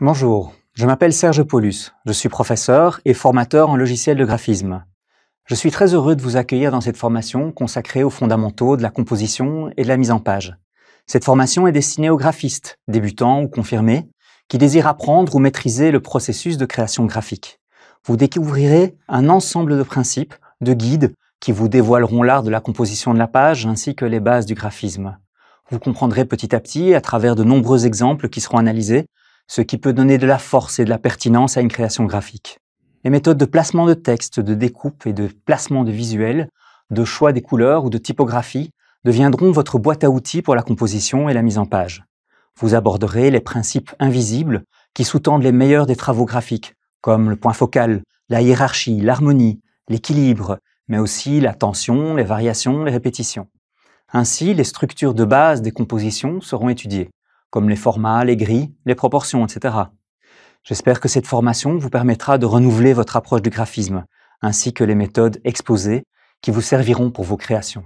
Bonjour, je m'appelle Serge Paulus, je suis professeur et formateur en logiciel de graphisme. Je suis très heureux de vous accueillir dans cette formation consacrée aux fondamentaux de la composition et de la mise en page. Cette formation est destinée aux graphistes, débutants ou confirmés, qui désirent apprendre ou maîtriser le processus de création graphique. Vous découvrirez un ensemble de principes, de guides, qui vous dévoileront l'art de la composition de la page ainsi que les bases du graphisme. Vous comprendrez petit à petit, à travers de nombreux exemples qui seront analysés, ce qui peut donner de la force et de la pertinence à une création graphique. Les méthodes de placement de texte, de découpe et de placement de visuels, de choix des couleurs ou de typographie deviendront votre boîte à outils pour la composition et la mise en page. Vous aborderez les principes invisibles qui sous-tendent les meilleurs des travaux graphiques, comme le point focal, la hiérarchie, l'harmonie, l'équilibre, mais aussi la tension, les variations, les répétitions. Ainsi, les structures de base des compositions seront étudiées comme les formats, les grilles, les proportions, etc. J'espère que cette formation vous permettra de renouveler votre approche du graphisme, ainsi que les méthodes exposées qui vous serviront pour vos créations.